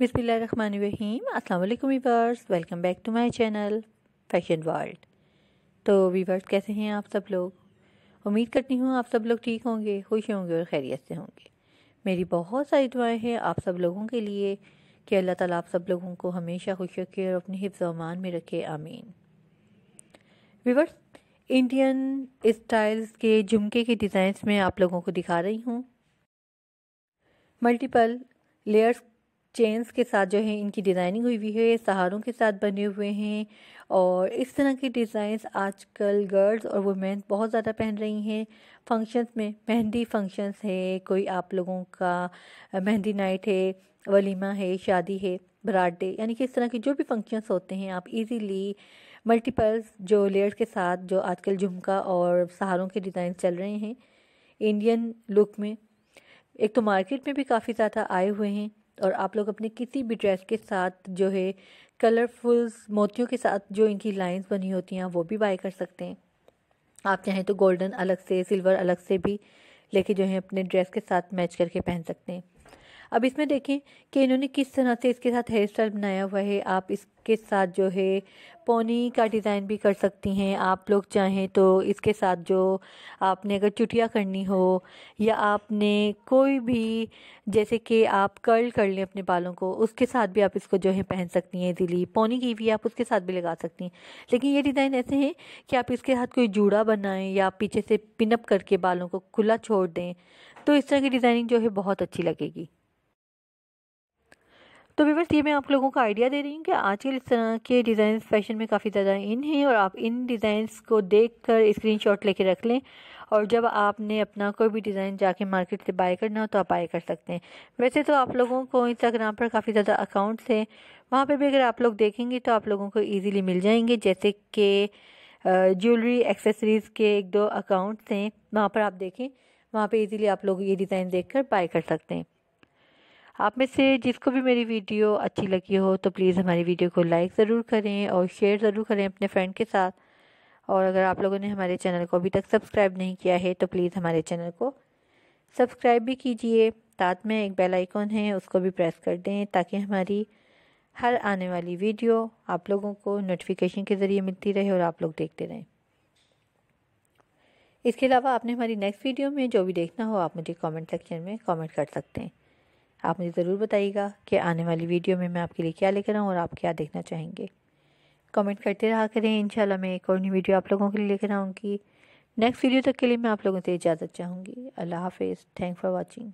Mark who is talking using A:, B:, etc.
A: बिस्मिल्लाहिर्रहमानिर्रहीम अस्सलाम वालेकुम viewers welcome back to my channel fashion world तो वीवर्स कैसे हैं आप सब लोग उम्मीद करती हूँ आप सब लोग ठीक होंगे खुश होंगे और खैरियत से होंगे मेरी बहुत सारी दुआएं हैं आप सब लोगों के लिए कि अल्लाह ताला आप सब लोगों को हमेशा खुश रखे और अपने हिफ्जमान में रखे आमीन वीवर्स इंडियन स्टाइल्स के झुमके के डिज़ाइंस में आप लोगों को दिखा रही हूँ मल्टीपल लेयर्स चेन्स के साथ जो है इनकी डिज़ाइनिंग हुई हुई है सहारों के साथ बने हुए हैं और इस तरह के डिज़ाइंस आजकल गर्ल्स और वुमेन बहुत ज़्यादा पहन रही हैं फंक्शंस में मेहंदी फंक्शंस है कोई आप लोगों का मेहंदी नाइट है वलीमा है शादी है बराडे यानी कि इस तरह के जो भी फंक्शंस होते हैं आप इजीली मल्टीपल्स जो लेयर्स के साथ जो आजकल झुमका और सहारों के डिज़ाइन चल रहे हैं इंडियन लुक में एक तो मार्केट में भी काफ़ी ज़्यादा आए हुए हैं और आप लोग अपने किसी भी ड्रेस के साथ जो है कलरफुल मोतियों के साथ जो इनकी लाइंस बनी होती हैं वो भी बाय कर सकते हैं आप चाहें तो गोल्डन अलग से सिल्वर अलग से भी लेके जो है अपने ड्रेस के साथ मैच करके पहन सकते हैं अब इसमें देखें कि इन्होंने किस तरह से इसके साथ हेयर स्टाइल बनाया हुआ है आप इसके साथ जो है पोनी का डिज़ाइन भी कर सकती हैं आप लोग चाहें तो इसके साथ जो आपने अगर चुटिया करनी हो या आपने कोई भी जैसे कि आप कर्ल कर लें अपने बालों को उसके साथ भी आप इसको जो है पहन सकती हैं इजीली पोनी की भी आप उसके साथ भी लगा सकती हैं लेकिन ये डिज़ाइन ऐसे हैं कि आप इसके साथ कोई जूड़ा बनाएं या पीछे से पिनअप करके बालों को खुला छोड़ दें तो इस तरह की डिज़ाइनिंग जो है बहुत अच्छी लगेगी तो वीवर्स ये मैं आप लोगों को आइडिया दे रही हूँ कि आजकल इस तरह के डिज़ाइन फैशन में काफ़ी ज़्यादा इन हैं और आप इन डिज़ाइंस को देख कर स्क्रीन शॉट लेके रख लें और जब आपने अपना कोई भी डिज़ाइन जाके मार्केट से बाय करना हो तो आप बाय कर सकते हैं वैसे तो आप लोगों को इंस्टाग्राम पर काफ़ी ज़्यादा अकाउंट्स हैं वहाँ पर भी अगर आप लोग देखेंगे तो आप लोगों को ईजिली मिल जाएंगे जैसे कि ज्वेलरी एक्सेसरीज़ के एक दो अकाउंट्स हैं वहाँ पर आप देखें वहाँ पर ईज़िली आप लोग ये डिज़ाइन देख कर बाय कर सकते हैं आप में से जिसको भी मेरी वीडियो अच्छी लगी हो तो प्लीज़ हमारी वीडियो को लाइक ज़रूर करें और शेयर ज़रूर करें अपने फ्रेंड के साथ और अगर आप लोगों ने हमारे चैनल को अभी तक सब्सक्राइब नहीं किया है तो प्लीज़ हमारे चैनल को सब्सक्राइब भी कीजिए साथ में एक बेल आइकॉन है उसको भी प्रेस कर दें ताकि हमारी हर आने वाली वीडियो आप लोगों को नोटिफिकेशन के ज़रिए मिलती रहे और आप लोग देखते रहें इसके अलावा आपने हमारी नेक्स्ट वीडियो में जो भी देखना हो आप मुझे कमेंट सेक्शन में कमेंट कर सकते हैं आप मुझे ज़रूर बताइएगा कि आने वाली वीडियो में मैं आपके लिए क्या लेकर आऊँ और आप क्या देखना चाहेंगे कमेंट करते रहा करें इंशाल्लाह मैं एक और नई वीडियो आप लोगों के लिए लेकर आऊँगी नेक्स्ट वीडियो तक के लिए मैं आप लोगों से इजाज़त चाहूँगी अल्लाह हाफिज़ थैंक फॉर वॉचिंग